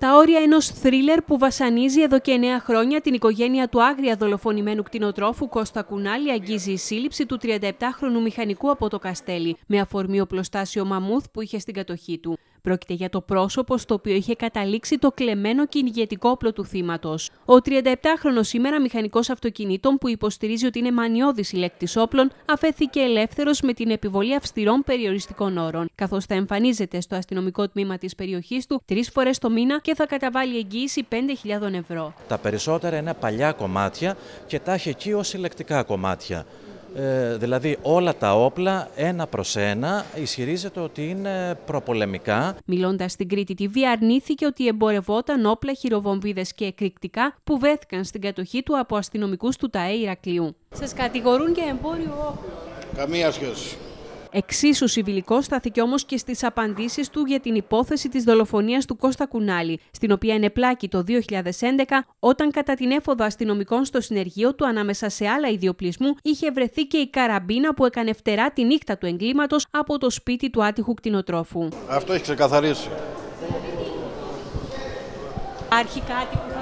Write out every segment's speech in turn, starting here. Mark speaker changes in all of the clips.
Speaker 1: Τα όρια ενός θρίλερ που βασανίζει εδώ και 9 χρόνια την οικογένεια του άγρια δολοφονημένου κτηνοτρόφου Κώστα Κουνάλη αγγίζει η σύλληψη του 37χρονου μηχανικού από το Καστέλι, με αφορμή οπλοστάσιο μαμούθ που είχε στην κατοχή του. Πρόκειται για το πρόσωπο στο οποίο είχε καταλήξει το κλεμμένο κυνηγετικό όπλο του θύματος. Ο 37χρονο σήμερα μηχανικός αυτοκινήτων, που υποστηρίζει ότι είναι μανιώδης συλλέκτης όπλων, αφέθηκε ελεύθερος με την επιβολή αυστηρών περιοριστικών όρων, καθώς θα εμφανίζεται στο αστυνομικό τμήμα της περιοχής του τρεις φορές το μήνα και θα καταβάλει εγγύηση 5.000 ευρώ.
Speaker 2: Τα περισσότερα είναι παλιά κομμάτια και τα έχει εκεί ως συλλεκτικά κομμάτια. Ε, δηλαδή όλα τα όπλα ένα προς ένα ισχυρίζεται ότι είναι προπολεμικά.
Speaker 1: Μιλώντας στην Κρήτη TV αρνήθηκε ότι εμπορευόταν όπλα, χειροβομβίδες και εκρηκτικά που βέθηκαν στην κατοχή του από αστυνομικούς του ΤΑΕ Ιρακλείου. Σας κατηγορούν για εμπόριο όπλων.
Speaker 2: Καμία σχέση.
Speaker 1: Εξίσου συμβιλικό στάθηκε όμως και στις απαντήσεις του για την υπόθεση της δολοφονίας του Κώστα Κουνάλη, στην οποία ενεπλάκη το 2011 όταν κατά την έφοδο αστυνομικών στο συνεργείο του ανάμεσα σε άλλα ιδιοπλισμού είχε βρεθεί και η καραμπίνα που έκανε φτερά τη νύχτα του εγκλήματος από το σπίτι του άτυχου κτηνοτρόφου.
Speaker 2: Αυτό έχει ξεκαθαρίσει.
Speaker 1: Υπάρχει κάτι που,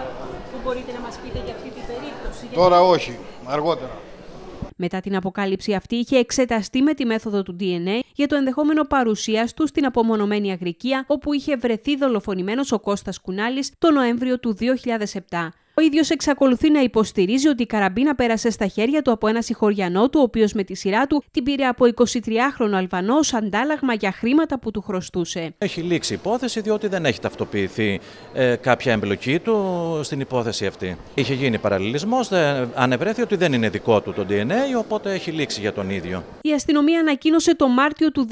Speaker 1: που μπορείτε να μας πείτε για αυτή την περίπτωση. Τώρα όχι, αργότερα. Μετά την αποκάλυψη αυτή είχε εξεταστεί με τη μέθοδο του DNA για το ενδεχόμενο παρουσίας του στην απομονωμένη Αγρικία όπου είχε βρεθεί δολοφονημένος ο Κώστας Κουνάλης το Νοέμβριο του 2007. Ο ίδιος εξακολουθεί να υποστηρίζει ότι η καραμπίνα πέρασε στα χέρια του από ένα συγχωριανό του, ο οποίος με τη σειρά του την πήρε από 23χρονο Αλβανό ως αντάλλαγμα για χρήματα που του χρωστούσε.
Speaker 2: Έχει λήξει η υπόθεση, διότι δεν έχει ταυτοποιηθεί ε, κάποια εμπλοκή του στην υπόθεση αυτή. Είχε γίνει παραλληλισμός, ανεβρέθη ότι δεν είναι δικό του το DNA, οπότε έχει λήξει για τον ίδιο.
Speaker 1: Η αστυνομία ανακοίνωσε το Μάρτιο του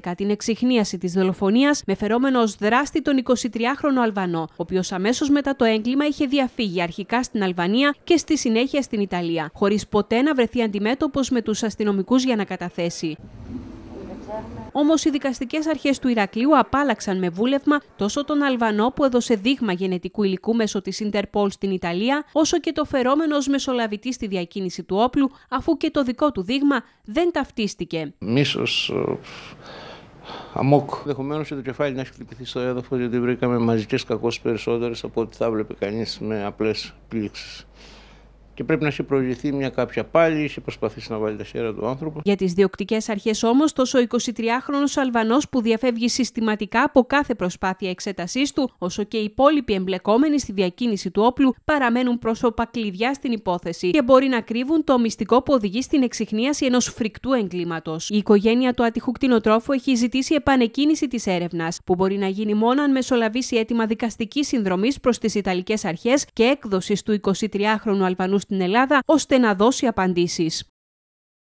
Speaker 1: 2011 την εξυχνίαση της δολοφονίας με φερόμενο ως δράστη τον 23χρονο Αλβανό, ο οποίος αμέσως μετά το έγκλημα είχε διαφύγει φύγει αρχικά στην Αλβανία και στη συνέχεια στην Ιταλία, χωρίς ποτέ να βρεθεί αντιμέτωπος με τους αστυνομικούς για να καταθέσει. Όμως οι δικαστικές αρχές του Ηρακλείου απάλαξαν με βούλευμα τόσο τον Αλβανό που έδωσε δείγμα γενετικού υλικού μέσω της Ιντερπολ στην Ιταλία, όσο και το φερόμενος ως μεσολαβητή στη διακίνηση του όπλου, αφού και το δικό του δείγμα δεν ταυτίστηκε.
Speaker 2: Ε, αμόκ. Ενδεχομένως το κεφάλι να έχει χτυπηθεί στο έδαφος γιατί βρήκαμε μαζικές κακώσει περισσότερες από ό,τι θα βλέπει κανείς με απλές πλήξεις και πρέπει να σε μια κάποια πάλι, σε προσπαθήσει να βάλει τα σέρα του άνθρωπο.
Speaker 1: Για τις διοκτικές αρχές όμως, τόσο ο 23χρονο Αλβανός που διαφεύγει συστηματικά από κάθε προσπάθεια εξέτασής του, όσο και οι υπόλοιποι εμπλεκόμενοι στη διακίνηση του όπλου παραμένουν πρόσωπα κλειδιά στην υπόθεση και μπορεί να κρύβουν το μυστικό που οδηγεί στην εξυχνίαση ενός φρικτού εγκλήματος. Η οικογένεια του ατυχού κτηνοτρόφου έχει ζητήσει επανεκκίνηση της έρευνας, που μπορεί να γίνει μόνο αν μεσολαβήσει αίτημα δικαστικής συνδρομής προς τις Ιταλικές αρχές και έκδοσης του 23χρονου Αλβανού στην Ελλάδα ώστε να δώσει απαντήσεις.